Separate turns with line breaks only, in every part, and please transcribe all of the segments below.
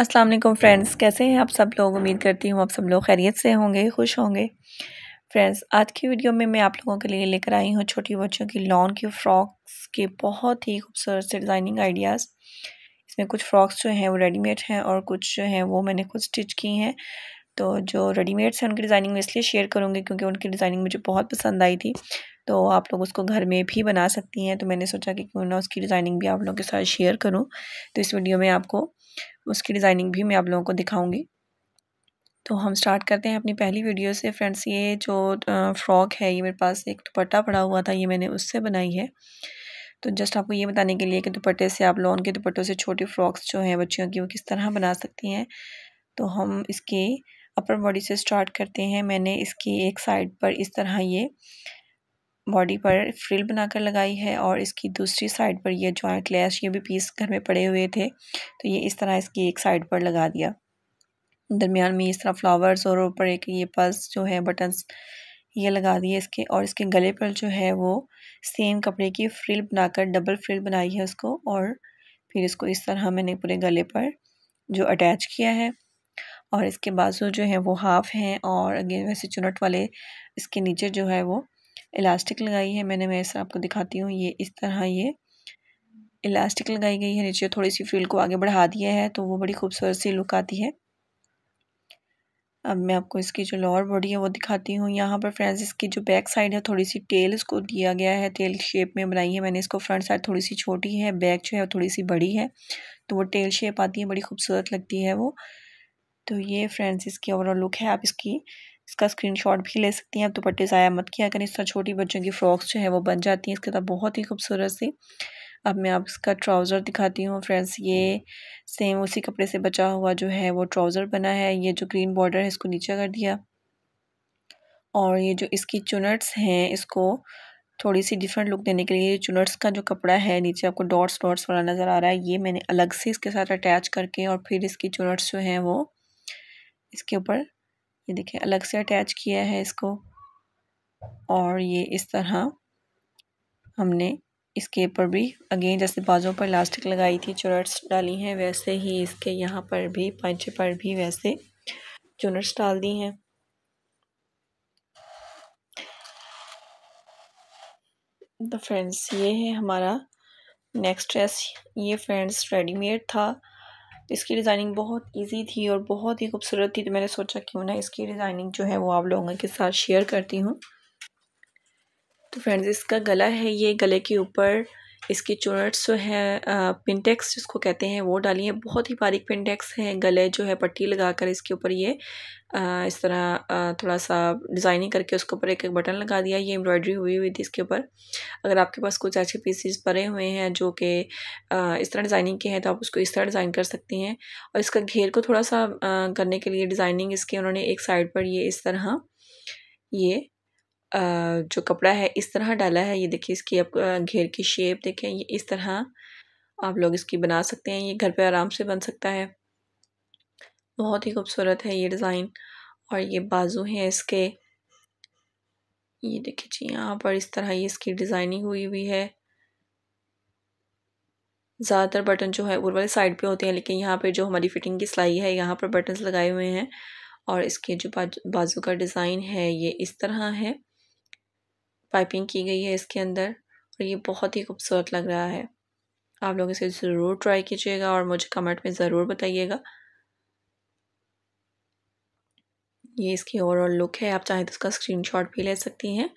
अस्सलाम वालेकुम फ्रेंड्स कैसे हैं आप सब लोग उम्मीद करती हूँ आप सब लोग खैरियत से होंगे खुश होंगे फ्रेंड्स आज की वीडियो में मैं आप लोगों के लिए लेकर आई हूँ छोटी बच्चों की लॉन की फ़्रॉक्स के बहुत ही खूबसूरत से डिज़ाइनिंग आइडियाज़ इसमें कुछ फ़्रॉक्स जो हैं वो रेडीमेड हैं और कुछ जो हैं वो मैंने खुद स्टिच की हैं तो जो रेडीमेड्स हैं उनकी डिज़ाइनिंग मैं इसलिए शेयर करूँगी क्योंकि उनकी डिज़ाइनिंग मुझे बहुत पसंद आई थी तो आप लोग उसको घर में भी बना सकती हैं तो मैंने सोचा कि क्यों ना उसकी डिज़ाइनिंग भी आप लोगों के साथ शेयर करूँ तो इस वीडियो में आपको उसकी डिज़ाइनिंग भी मैं आप लोगों को दिखाऊंगी तो हम स्टार्ट करते हैं अपनी पहली वीडियो से फ्रेंड्स ये जो फ्रॉक है ये मेरे पास एक दुपट्टा पड़ा हुआ था ये मैंने उससे बनाई है तो जस्ट आपको ये बताने के लिए कि दुपट्टे से आप लोन के दुपट्टों से छोटी फ्रॉक्स जो हैं बच्चियों की वो किस तरह बना सकती हैं तो हम इसके अपर बॉडी से स्टार्ट करते हैं मैंने इसकी एक साइड पर इस तरह ये बॉडी पर फ्रिल बनाकर लगाई है और इसकी दूसरी साइड पर ये जॉइंट लेस ये भी पीस घर में पड़े हुए थे तो ये इस तरह इसकी एक साइड पर लगा दिया दरमियान में इस तरह फ्लावर्स और ऊपर एक ये पल्स जो है बटन्स ये लगा दिए इसके और इसके गले पर जो है वो सेम कपड़े की फ्रिल बनाकर डबल फ्रिल बनाई है उसको और फिर इसको इस तरह मैंने पूरे गले पर जो अटैच किया है और इसके बाजू जो है वो हाफ़ हैं और अगेन वैसे चुनट वाले इसके नीचे जो है वो इलास्टिक लगाई है मैंने मैं ऐसा आपको दिखाती हूँ ये इस तरह ये इलास्टिक लगाई गई है नीचे थोड़ी सी फ्रिल को आगे बढ़ा दिया है तो वो बड़ी खूबसूरत सी लुक आती है अब मैं आपको इसकी जो लोअर बॉडी है वो दिखाती हूँ यहाँ पर फ्रेंड्स इसकी जो बैक साइड है थोड़ी सी टेल इसको दिया गया है टेल शेप में बनाई है मैंने इसको फ्रंट साइड थोड़ी सी छोटी है बैक जो है थोड़ी सी बड़ी है तो वो टेल शेप आती है बड़ी खूबसूरत लगती है वो तो ये फ्रेंड्स इसकी ओवरऑल लुक है आप इसकी इसका स्क्रीनशॉट भी ले सकती हैं आप दुपट्टे ज़ाया मत किया करें इस तरह छोटी बच्चों की फ़्रॉक्स जो है वो बन जाती हैं इसके साथ बहुत ही खूबसूरत सी अब मैं आप इसका ट्राउज़र दिखाती हूँ फ्रेंड्स ये सेम उसी कपड़े से बचा हुआ जो है वो ट्राउज़र बना है ये जो ग्रीन बॉर्डर है इसको नीचे कर दिया और ये जो इसकी चुनट्स हैं इसको थोड़ी सी डिफरेंट लुक देने के लिए चुनट्स का जो कपड़ा है नीचे आपको डॉट्स डॉट्स वाला नज़र आ रहा है ये मैंने अलग से इसके साथ अटैच करके और फिर इसकी चुनट्स जो हैं वो इसके ऊपर ये देखिए अलग से अटैच किया है इसको और ये इस तरह हमने इसके ऊपर भी अगेन जैसे बाजों पर इलास्टिक लगाई थी चुनट्स डाली हैं वैसे ही इसके यहाँ पर भी पंचे पर भी वैसे चुनट्स डाल दी हैं तो फ्रेंड्स ये है हमारा नेक्स्ट ड्रेस ये फ्रेंड्स रेडीमेड था इसकी डिज़ाइनिंग बहुत इजी थी और बहुत ही खूबसूरत थी तो मैंने सोचा क्यों ना इसकी डिज़ाइनिंग जो है वो आप लोगों के साथ शेयर करती हूँ तो फ्रेंड्स इसका गला है ये गले के ऊपर इसकी चुरट्स जो है पिनटेक्स जिसको कहते हैं वो डाली है बहुत ही बारीक पिनटेक्स हैं गले जो है पट्टी लगा कर इसके ऊपर ये आ, इस तरह आ, थोड़ा सा डिज़ाइनिंग करके उसके ऊपर एक एक बटन लगा दिया ये एम्ब्रॉयडरी हुई हुई थी इसके ऊपर अगर आपके पास कुछ अच्छे पीसीज पड़े हुए हैं जो कि इस तरह डिज़ाइनिंग के हैं तो आप उसको इस तरह डिज़ाइन कर सकती हैं और इसका घेर को थोड़ा सा आ, करने के लिए डिज़ाइनिंग इसके उन्होंने एक साइड पर ये इस तरह ये जो कपड़ा है इस तरह डाला है ये देखिए इसकी आप घेर की शेप देखें ये इस तरह आप लोग इसकी बना सकते हैं ये घर पे आराम से बन सकता है बहुत ही खूबसूरत है ये डिज़ाइन और ये बाजू हैं इसके ये देखिए जी यहाँ पर इस तरह ये इसकी डिज़ाइनिंग हुई हुई है ज़्यादातर बटन जो है वाले साइड पे होते हैं लेकिन यहाँ पे जो हमारी फिटिंग की सिलाई है यहाँ पर बटन्स लगाए हुए हैं और इसके जो बाजू का डिज़ाइन है ये इस तरह है पाइपिंग की गई है इसके अंदर और ये बहुत ही खूबसूरत लग रहा है आप लोग इसे ज़रूर ट्राई कीजिएगा और मुझे कमेंट में ज़रूर बताइएगा ये इसकी ओवरऑल लुक है आप चाहें तो उसका स्क्रीनशॉट भी ले सकती हैं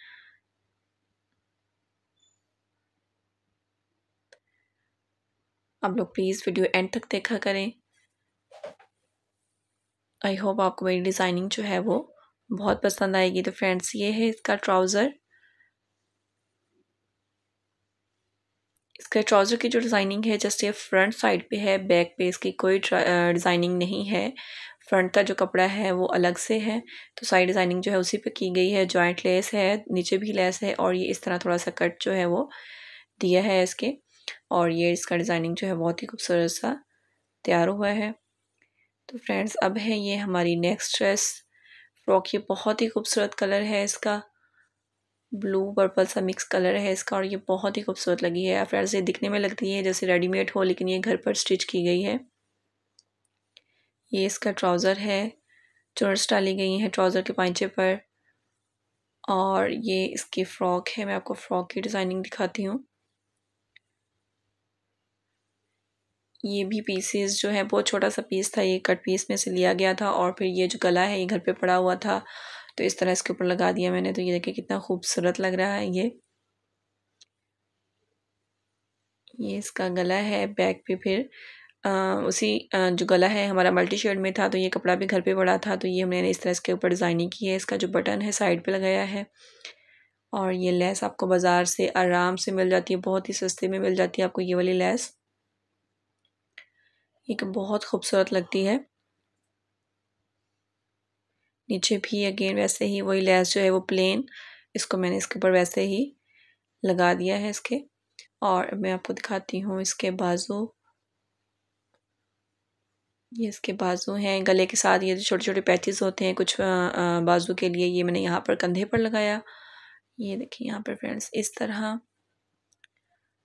आप लोग प्लीज़ वीडियो एंड तक देखा करें आई होप आपको मेरी डिज़ाइनिंग जो है वो बहुत पसंद आएगी तो फ्रेंड्स ये है इसका ट्राउज़र इसके ट्राउज़र की जो डिज़ाइनिंग है जस्ट ये फ्रंट साइड पे है बैक पे इसकी कोई डिज़ाइनिंग नहीं है फ्रंट का जो कपड़ा है वो अलग से है तो साइड डिज़ाइनिंग जो है उसी पे की गई है जॉइंट लेस है नीचे भी लेस है और ये इस तरह थोड़ा सा कट जो है वो दिया है इसके और ये इसका डिज़ाइनिंग जो है बहुत ही खूबसूरत सा तैयार हुआ है तो फ्रेंड्स अब है ये हमारी नेक्स्ट ड्रेस फ्रॉक ये बहुत ही खूबसूरत कलर है इसका ब्लू पर्पल सा मिक्स कलर है इसका और ये बहुत ही खूबसूरत लगी है फ्रेंड्स ये दिखने में लगती है जैसे रेडीमेड हो लेकिन ये घर पर स्टिच की गई है ये इसका ट्राउज़र है चुनर्स डाली गई हैं ट्राउज़र के पाइचे पर और ये इसकी फ़्रॉक है मैं आपको फ़्रॉक की डिज़ाइनिंग दिखाती हूँ ये भी पीसेस जो है बहुत छोटा सा पीस था ये कट पीस में से लिया गया था और फिर ये जो गला है ये घर पे पड़ा हुआ था तो इस तरह इसके ऊपर लगा दिया मैंने तो ये देखिए कितना खूबसूरत लग रहा है ये ये इसका गला है बैक पे फिर आ, उसी आ, जो गला है हमारा मल्टी शेड में था तो ये कपड़ा भी घर पे पड़ा था तो ये मैंने इस तरह इसके ऊपर डिज़ाइनिंग की है इसका जो बटन है साइड पे लगाया है और ये लेस आपको बाज़ार से आराम से मिल जाती है बहुत ही सस्ते में मिल जाती है आपको ये वाली लेस ये बहुत खूबसूरत लगती है नीचे भी अगेन वैसे ही वही लेस जो है वो प्लेन इसको मैंने इसके ऊपर वैसे ही लगा दिया है इसके और मैं आपको दिखाती हूँ इसके बाजू ये इसके बाजू हैं गले के साथ ये छोटे छोटे पैचेस होते हैं कुछ बाजू के लिए ये मैंने यहाँ पर कंधे पर लगाया ये देखिए यहाँ पर फ्रेंड्स इस तरह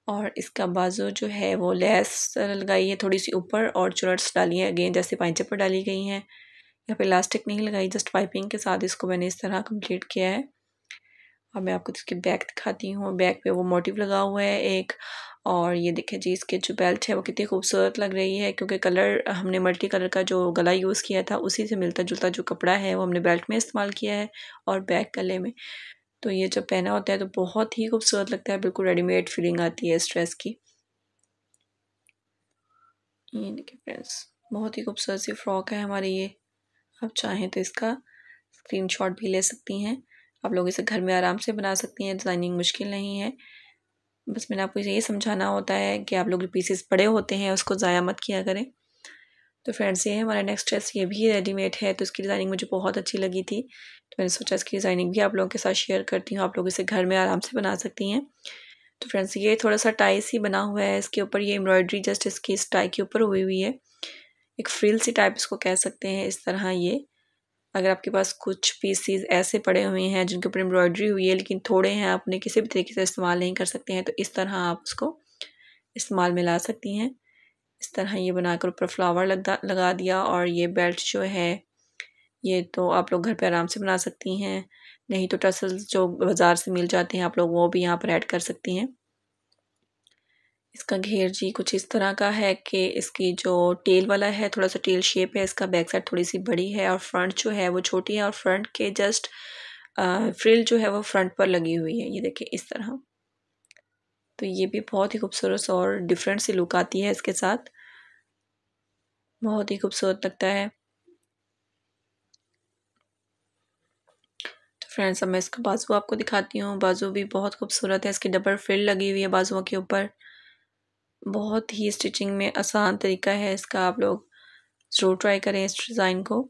और इसका बाजू जो है वो लेस लगाई है थोड़ी सी ऊपर और चुरट्स डाली है अगेन जैसे पाइचे पर डाली गई हैं यहाँ पे इलास्टिक नहीं लगाई जस्ट पाइपिंग के साथ इसको मैंने इस तरह कंप्लीट किया है अब मैं आपको इसके बैक दिखाती हूँ बैक पे वो मोटिव लगा हुआ है एक और ये देखें जी इसके जो बेल्ट है वो कितनी खूबसूरत लग रही है क्योंकि कलर हमने मल्टी कलर का जो गला यूज़ किया था उसी से मिलता जुलता जो कपड़ा है वो हमने बेल्ट में इस्तेमाल किया है और बैक गले में तो ये जब पहना होता है तो बहुत ही खूबसूरत लगता है बिल्कुल रेडीमेड फीलिंग आती है इस ड्रेस की ये देखिए फ्रेंड्स बहुत ही खूबसूरत सी फ्रॉक है हमारी ये आप चाहें तो इसका स्क्रीनशॉट भी ले सकती हैं आप लोग इसे घर में आराम से बना सकती हैं डिज़ाइनिंग मुश्किल नहीं है बस मैंने आपको ये समझाना होता है कि आप लोग पीसेस बड़े होते हैं उसको ज़ाया मत किया करें तो फ्रेंड्स ये हमारा नेक्स्ट ड्रेस ये भी रेडीमेड है तो इसकी डिज़ाइनिंग मुझे बहुत अच्छी लगी थी तो मैंने सोचा इसकी डिज़ाइनिंग भी आप लोगों के साथ शेयर करती हूँ आप लोग इसे घर में आराम से बना सकती हैं तो फ्रेंड्स ये थोड़ा सा टाइस ही बना हुआ है इसके ऊपर ये एम्ब्रॉयड्री जस्ट इसकी इस टाई के ऊपर हुई हुई है एक फ्रिल सी टाइप इसको कह सकते हैं इस तरह ये अगर आपके पास कुछ पीसीज ऐसे पड़े हुए हैं जिनके ऊपर एम्ब्रॉयडरी हुई है लेकिन थोड़े हैं आप उन्हें किसी भी तरीके से इस्तेमाल नहीं कर सकते हैं तो इस तरह आप उसको इस्तेमाल में ला सकती हैं इस तरह ये बनाकर ऊपर फ्लावर लगा लगा दिया और ये बेल्ट जो है ये तो आप लोग घर पर आराम से बना सकती हैं नहीं तो टसल्स जो बाज़ार से मिल जाते हैं आप लोग वो भी यहाँ पर ऐड कर सकती हैं इसका घेर जी कुछ इस तरह का है कि इसकी जो टेल वाला है थोड़ा सा टेल शेप है इसका बैक साइड थोड़ी सी बड़ी है और फ्रंट जो है वो छोटी है और फ्रंट के जस्ट फ्रिल जो है वो फ्रंट पर लगी हुई है ये देखिए इस तरह तो ये भी बहुत ही खूबसूरत और डिफरेंट सी लुक आती है इसके साथ बहुत ही खूबसूरत लगता है तो फ्रेंड्स अब मैं इसका बाजू आपको दिखाती हूँ बाजू भी बहुत खूबसूरत है इसकी डबल फ्रिल लगी हुई है बाजुओं के ऊपर बहुत ही स्टिचिंग में आसान तरीका है इसका आप लोग ज़रूर ट्राई करें इस डिज़ाइन को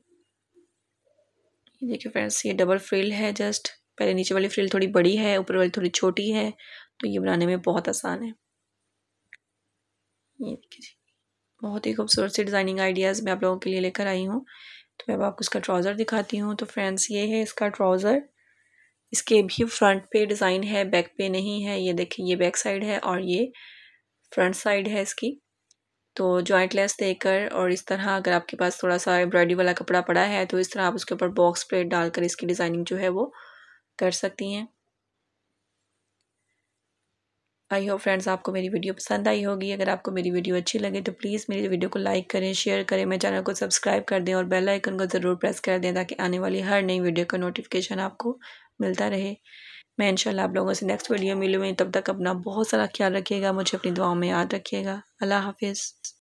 देखिए फ्रेंड्स ये डबल फ्रिल है जस्ट पहले नीचे वाली फ्रिल थोड़ी बड़ी है ऊपर वाली थोड़ी छोटी है तो ये बनाने में बहुत आसान है ये देखिए जी बहुत ही खूबसूरत सी डिज़ाइनिंग आइडियाज़ मैं आप लोगों के लिए लेकर आई हूँ तो मैं अब आपको इसका ट्राउज़र दिखाती हूँ तो फ्रेंड्स ये है इसका ट्राउज़र इसके भी फ्रंट पे डिज़ाइन है बैक पे नहीं है ये देखिए ये बैक साइड है और ये फ्रंट साइड है इसकी तो जॉइंट लेस देकर और इस तरह अगर आपके पास थोड़ा सा एम्ब्रॉयडरी वाला कपड़ा पड़ा है तो इस तरह आप उसके ऊपर बॉक्स प्लेट डालकर इसकी डिज़ाइनिंग जो है वो कर सकती हैं आई होप फ्रेंड्स आपको मेरी वीडियो पसंद आई होगी अगर आपको मेरी वीडियो अच्छी लगे तो प्लीज़ मेरी वीडियो को लाइक करें शेयर करें मेरे चैनल को सब्सक्राइब कर दें और बेल आइकन को ज़रूर प्रेस कर दें ताकि आने वाली हर नई वीडियो का नोटिफिकेशन आपको मिलता रहे मैं इंशाल्लाह आप लोगों से नेक्स्ट वीडियो मिलूँगी तब तक अपना बहुत सारा ख्याल रखिएगा मुझे अपनी दुआओं में याद रखिएगा अल्लाह हाफिज़